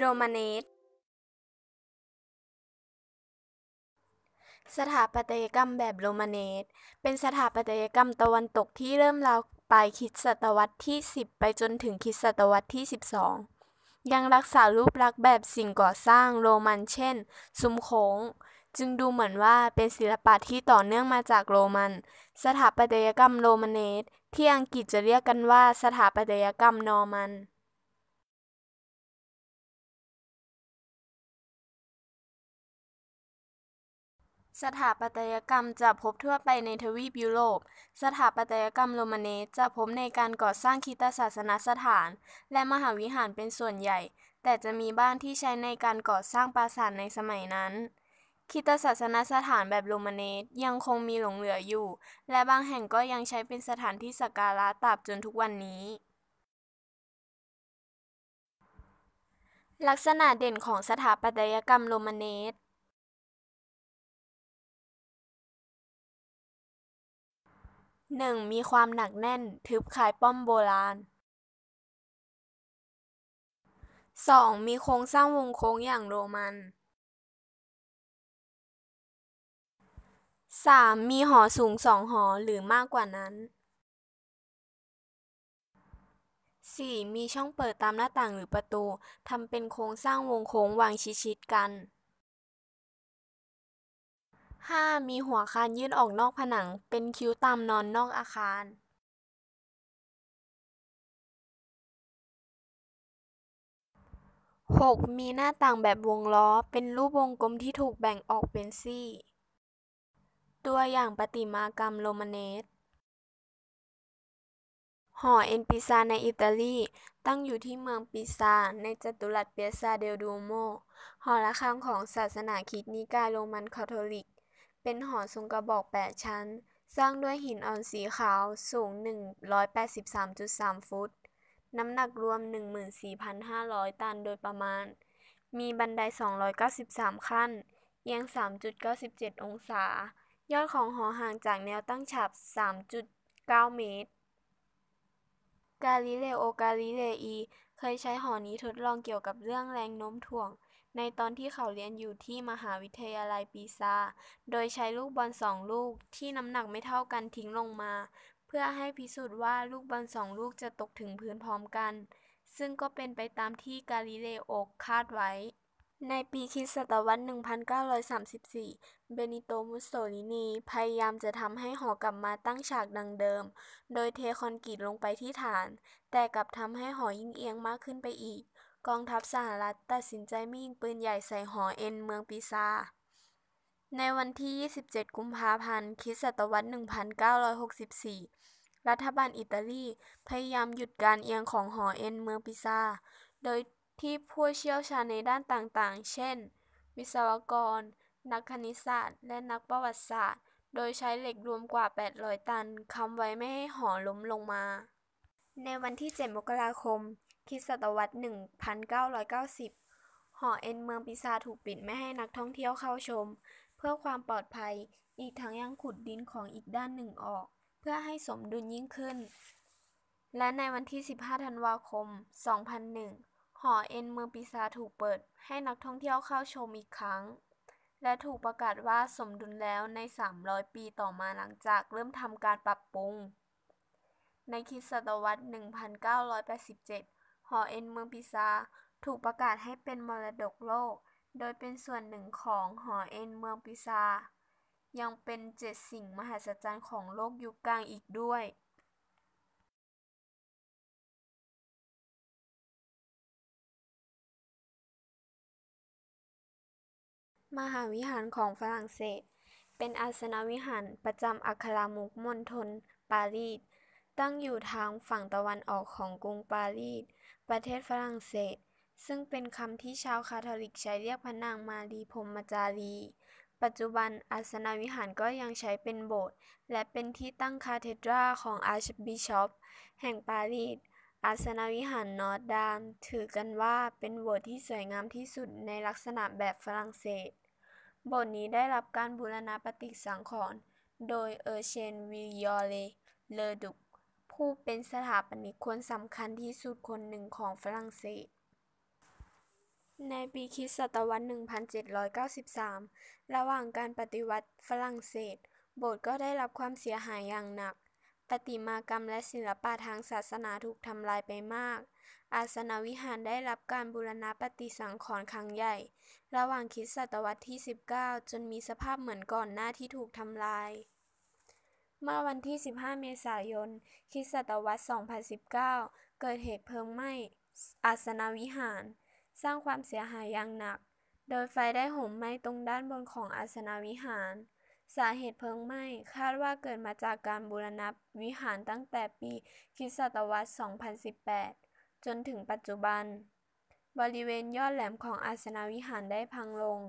โรมาเนสสถาปัตยกรรมแบบโรมาเนสเป็นสถาปัตยกรรมตะวันตกที่เริ่มราวปลายคิดศตวรรษที่10ไปจนถึงคิดศตวรรษที่ 12 ยังรักษารูปลักษณ์แบบสิ่งก่อสร้างโรมันเช่นซุ้มโค้งจึงดูเหมือนว่าเป็นศิลปะที่ต่อเนื่องมาจากโรมัน สถาปัตยกรรมโรมาเนสที่อังกฤษจะเรียกกันว่าสถาปัตยกรรมนอร์มันสถาปัตยกรรมจะพบทั่วไปในทวีปยุโรป สถาปัตยกรรมโรมาเนสจะพบในการก่อสร้างคิตศาสนสถาน และมหาวิหารเป็นส่วนใหญ่ แต่จะมีบ้างที่ใช้ในการก่อสร้างปราสาทในสมัยนั้นคิตศาสนสถานแบบโรมาเนสยังคงมีหลงเหลืออยู่ และบางแห่งก็ยังใช้เป็นสถานที่สักการะตราบจนทุกวันนี้ ลักษณะเด่นของสถาปัตยกรรมโรมาเนสหนึ่งมีความหนักแน่นทึบคล้ายป้อมโบราณสองมีโครงสร้างวงโค้งอย่างโรมันสามมีหอสูงสองหอหรือมากกว่านั้นสี่มีช่องเปิดตามหน้าต่างหรือประตูทำเป็นโครงสร้างวงโค้งวางชิดๆกัน 5. มีหัวคานยื่นออกนอกผนังเป็นคิ้วตามนอนนอกอาคารหกมีหน้าต่างแบบวงล้อเป็นรูปวงกลมที่ถูกแบ่งออกเป็นซี่ ตัวอย่างประติมากรรมโรมาเนสหอเอ็นปิซาในอิตาลีตั้งอยู่ที่เมืองปิซาในจัตุรัสเปียซาเดลดูโมหอระฆังของศาสนาคริสต์นิกายโรมันคาทอลิกเป็นหอทรงกระบอก 8 ชั้น สร้างด้วยหินอ่อนสีขาว สูง 183.3 ฟุต น้ำหนักรวม 14,500 ตันโดยประมาณ มีบันได 293 ขั้นเอียง3.97 องศา ยอดของหอห่างจากแนวตั้งฉาบ3.9 เมตร กาลิเลโอ กาลิเลอี เคยใช้หอนี้ทดลองเกี่ยวกับเรื่องแรงโน้มถ่วงในตอนที่เขาเรียนอยู่ที่มหาวิทยาลัยปีซา โดยใช้ลูกบอลสองลูกที่น้ำหนักไม่เท่ากันทิ้งลงมา เพื่อให้พิสูจน์ว่าลูกบอลสองลูกจะตกถึงพื้นพร้อมกัน ซึ่งก็เป็นไปตามที่กาลิเลโอคาดไว้ ในปีคศ1934 เบนิโตมุสโซลินี พยายามจะทำให้หอกลับมาตั้งฉากดังเดิม โดยเทคอนกรีตลงไปที่ฐาน แต่กลับทำให้หอยิ่งเอียงมากขึ้นไปอีกกองทัพสหรัฐตัดสินใจไม่ยิงปืนใหญ่ใส่หอเอ็นเมืองปิซา ในวันที่ 27 กุมภาพันธ์คริสตศตวรรษ1964 รัฐบาลอิตาลี พยายามหยุดการเอียงของหอเอ็นเมืองปิซา โดยที่ผู้เชี่ยวชาญในด้านต่างๆ เช่น วิศวกร นักคณิตศาสตร์ และนักประวัติศาสตร์ โดยใช้เหล็กรวมกว่า 800 ตันค้ำไว้ไม่ให้หอล้มลงมา ในวันที่ 7 มกราคมคริสตศตวรรษ 1990 หอเอ็นเมืองปิซาถูกปิดไม่ให้นักท่องเที่ยวเข้าชม เพื่อความปลอดภัย อีกทั้งยังขุดดินของอีกด้านหนึ่งออก เพื่อให้สมดุลยิ่งขึ้น และในวันที่ 15ธันวาคม 2001 หอเอ็นเมืองปิซาถูกเปิดให้นักท่องเที่ยวเข้าชมอีกครั้ง และถูกประกาศว่าสมดุลแล้วใน 300 ปีต่อมาหลังจากเริ่มทำการปรับปรุง ในคิสตศตวรรษ 1987หอเอ็นเมืองปิซาถูกประกาศให้เป็นมรดกโลก โดยเป็นส่วนหนึ่งของหอเอ็นเมืองปิซา ยังเป็นเจ็ดสิ่งมหัศจรรย์ของโลกยุคกลางอีกด้วย มหาวิหารของฝรั่งเศส เป็น อาสนวิหาร ประจำ อัครามุกมณฑลปารีส ตั้งอยู่ทางฝั่งตะวันออกของกรุงปารีสประเทศฝรั่งเศส ซึ่งเป็นคำที่ชาวคาทอลิกใช้เรียกพระนางมารีพรมจารีปัจจุบันอาสนวิหารก็ยังใช้เป็นโบสถ์และเป็นที่ตั้งคาเทดราของอาร์ชบิชอปแห่งปารีสอาสนวิหารนอร์ดามถือกันว่าเป็นโบสถ์ที่สวยงามที่สุดในลักษณะแบบฝรั่งเศส โบสถ์นี้ได้รับการบูรณะปฏิสังขรณ์โดยเออเชนวิยอเลเลดุกผู้เป็นสถาปนิกคนสำคัญที่สุดคนหนึ่งของฝรั่งเศส ในปีคิสตศตวรรษ 1793 ระหว่างการปฏิวัติฝรั่งเศส โบสถ์ก็ได้รับความเสียหายอย่างหนัก ปฏิมากรรมและศิลปะทางศาสนาถูกทำลายไปมาก อาสนวิหารได้รับการบูรณะปฏิสังขรณ์ครั้งใหญ่ ระหว่างคิดศตวรรษที่ 19 จนมีสภาพเหมือนก่อนหน้าที่ถูกทำลายเมื่อวันที่ 15 เมษายนคิศตวรรษ2019 เกิดเหตุเพลิงไหม้อาสนวิหาร สร้างความเสียหายอย่างหนัก โดยไฟได้ห่มไหม้ตรงด้านบนของอาสนวิหาร สาเหตุเพลิงไหม้คาดว่าเกิดมาจากการบูรณะวิหารตั้งแต่ปีคิศตวรรษ2018 จนถึงปัจจุบัน บริเวณยอดแหลมของอาสนวิหารได้พังลง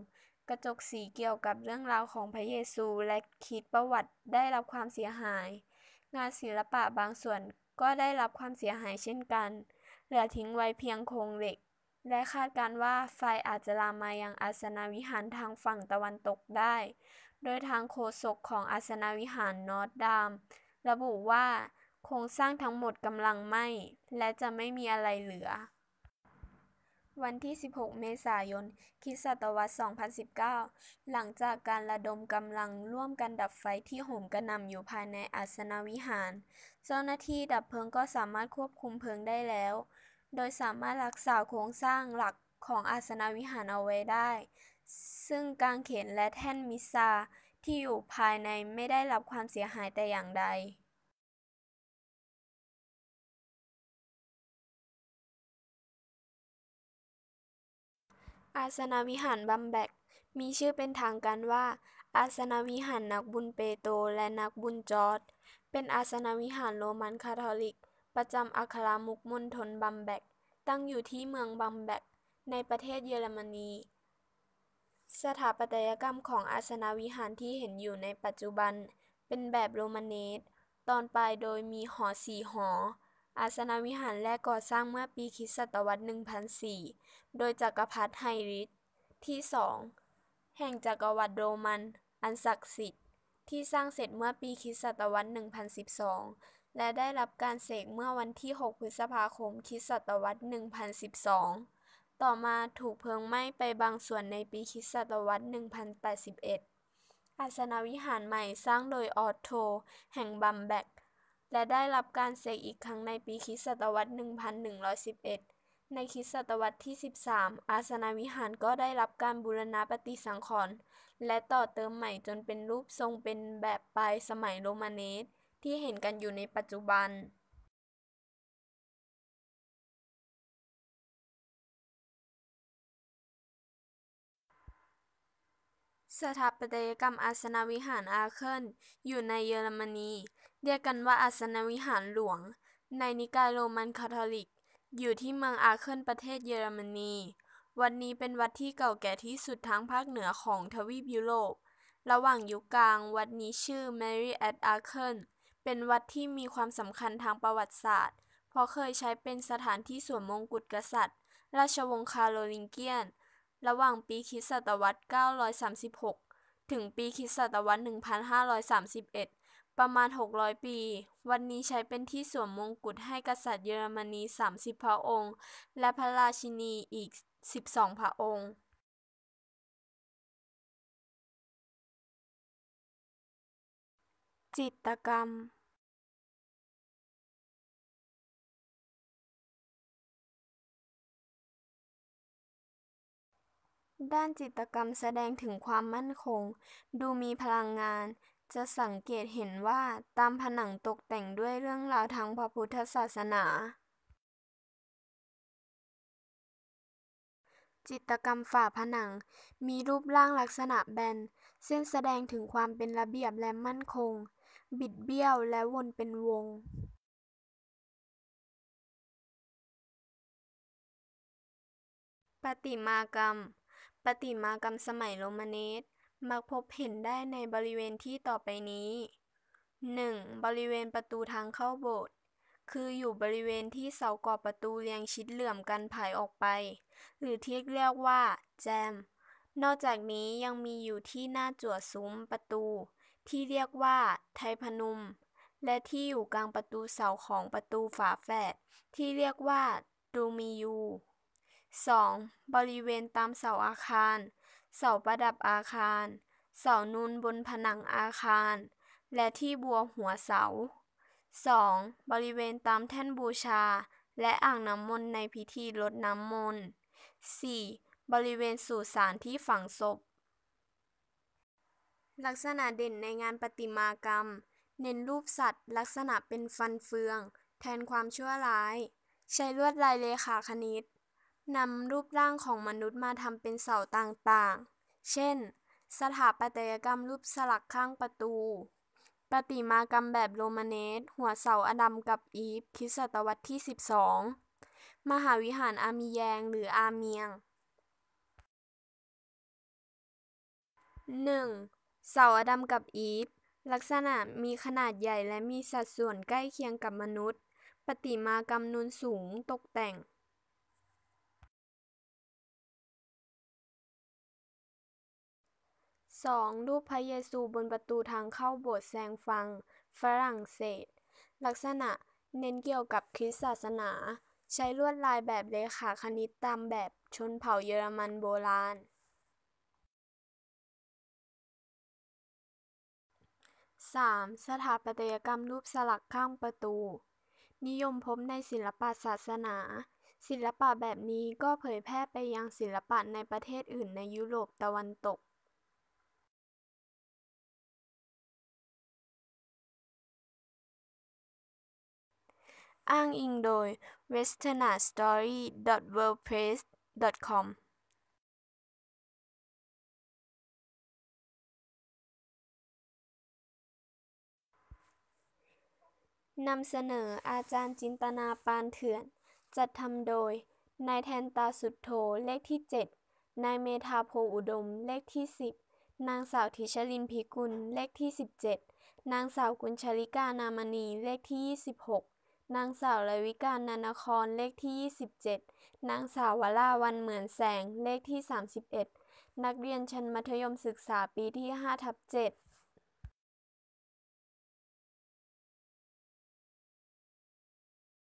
กระจกสีเกี่ยวกับเรื่องราวของพระเยซูและคิดประวัติได้รับความเสียหาย งานศิลปะบางส่วนก็ได้รับความเสียหายเช่นกัน เหลือทิ้งไว้เพียงโครงเหล็ก และคาดการว่าไฟอาจจะลามมายังอาสนวิหารทางฝั่งตะวันตกได้ โดยทางโฆษกของอาสนวิหารนอตดาม ระบุว่าโครงสร้างทั้งหมดกำลังไหม้และจะไม่มีอะไรเหลือวันที่ 16 เมษายนคิศตวรรษ2019 หลังจากการระดมกำลังร่วมกันดับไฟที่โหมกระหน่ำอยู่ภายในอาสนวิหาร เจ้าหน้าที่ดับเพลิงก็สามารถควบคุมเพลิงได้แล้ว โดยสามารถรักษาโครงสร้างหลักของอาสนวิหารเอาไว้ได้ ซึ่งกางเขนและแท่นมิซาที่อยู่ภายในไม่ได้รับความเสียหายแต่อย่างใดอาสนาวิหารบัมแบกมีชื่อเป็นทางการว่า อาสนาวิหารนักบุญเปโตรและนักบุญจอร์ดเป็นอาสนาวิหารโรมันคาทอลิก ประจำอัครามุกมณฑลบัมแบกตั้งอยู่ที่เมืองบัมแบกในประเทศเยอรมนี สถาปัตยกรรมของอาสนาวิหารที่เห็นอยู่ในปัจจุบัน เป็นแบบโรมาเนสตอนปลายโดยมีหอสี่หออาสนวิหารแรกก่อสร้างเมื่อปีคิศตวรรษ1004โดยจักรพรรดิไฮริสที่ 2 แห่งจักรวรรดิโรมัน อันศักดิ์สิทธิ์ ที่สร้างเสร็จเมื่อปีคิศตวรรษ1012 และได้รับการเสกเมื่อวันที่ 6 พฤษภาคมคิศตวรรษ1012 ต่อมาถูกเพลิงไหม้ไปบางส่วนในปีคิศตวรรษ1081 อาสนวิหารใหม่สร้างโดยออโทแห่งบัมแบกและได้รับการเสกอีกครั้งในปีคริสตศตวรรษ 1111 ในคริสตศตวรรษที่ 13 อาสนวิหารก็ได้รับการบูรณะปฏิสังขรณ์และต่อเติมใหม่จนเป็นรูปทรงเป็นแบบปลายสมัยโรมาเนสที่เห็นกันอยู่ในปัจจุบัน สถาปัตยกรรมอาสนวิหารอาเคิลอยู่ในเยอรมนีเรียกกันว่าอาสนวิหารหลวงในนิกายโรมันคาทอลิก อยู่ที่เมืองอาเคิลประเทศเยอรมนี วันนี้เป็นวัดที่เก่าแก่ที่สุดทั้งภาคเหนือของทวีปยุโรประหว่างยุคกลางวัดนี้ชื่อ Mary at a r k e n เป็นวัดที่มีความสำคัญทางประวัติศาสตร์ เพราะเคยใช้เป็นสถานที่สวมมงกุฎกษัตริย์ ราชวงศ์คาโรลิงเกียน ระหว่างปีคริสตศตวรรษ 936 ถึงปีคริสตศตวรรษ 1531ประมาณ 600 ปี วันนี้ใช้เป็นที่สวมมงกุฎให้กษัตริย์เยอรมนี 30พระองค์ และพระราชินีอีก 12พระองค์ จิตกรรม ด้านจิตกรรมแสดงถึงความมั่นคงดูมีพลังงานจะสังเกตเห็นว่าตามผนังตกแต่งด้วยเรื่องราวทางพระพุทธศาสนา จิตกรรมฝาผนังมีรูปร่างลักษณะแบน เส้นแสดงถึงความเป็นระเบียบและมั่นคง บิดเบี้ยวและวนเป็นวงประติมากรรมประติมากรรมสมัยโรมาเนสมักพบเห็นได้ในบริเวณที่ต่อไปนี้ 1. บริเวณประตูทางเข้าโบสถ์ คืออยู่บริเวณที่เสากอบประตูเรียงชิดเหลื่อมกันผายออกไป หรือที่เรียกว่าแจม นอกจากนี้ยังมีอยู่ที่หน้าจั่วซุ้มประตู ที่เรียกว่า ไทพนุม และที่อยู่กลางประตูเสาของประตูฝาแฝดที่เรียกว่าดูมียู 2. บริเวณตามเสาอาคารเสาประดับอาคาร เสานูนบนผนังอาคาร และที่บัวหัวเสา 2. บริเวณตามแท่นบูชา และอ่างน้ำมนต์ในพิธีรดน้ำมนต์ 4. บริเวณสู่สารที่ฝังศพ ลักษณะเด่นในงานประติมากรรม เน้นรูปสัตว์ลักษณะเป็นฟันเฟือง แทนความชั่วร้าย ใช้ลวดลายเลขาคณิตนำรูปร่างของมนุษย์มาทำเป็นเสาต่างๆ เช่น สถาปัตยกรรมรูปสลักข้างประตู ประติมากรรมแบบโรมาเนส หัวเสาอดัมกับอีฟ คริสตวรรษที่ 12 มหาวิหารอามีแยงหรืออาเมียง 1. เสาอดัมกับอีฟ ลักษณะมีขนาดใหญ่และมีสัดส่วนใกล้เคียงกับมนุษย์ ประติมากรรมนูนสูงตกแต่ง 2. รูปพระเยซูบนประตูทางเข้าโบสถ์แซงฟัง ฝรั่งเศสลักษณะเน้นเกี่ยวกับคริสตศาสนาใช้ลวดลายแบบเลขาคณิตตามแบบชนเผ่าเยอรมันโบราณ 3. สถาปัตยกรรมรูปสลักข้างประตู นิยมพบในศิลปะศาสนา ศิลปะแบบนี้ก็เผยแพร่ไปยังศิลปะในประเทศอื่นในยุโรปตะวันตกอ้างอิงโดย westernastory.wordpress.com นำเสนออาจารย์จินตนาปานเถื่อน จัดทำโดย นายแทนตาสุดโทเลขที่7นายเมธาโพอุดมเลขที่ 10 นางสาวทิชลินพิกุลเลขที่ 17 นางสาวกุญชลิกานามณีเลขที่26นางสาวลวิกานานคร เลขที่ 27 นางสาววราวันเหมือนแสงเลขที่ 31 นักเรียนชั้นมัธยมศึกษาปีที่5ทับ7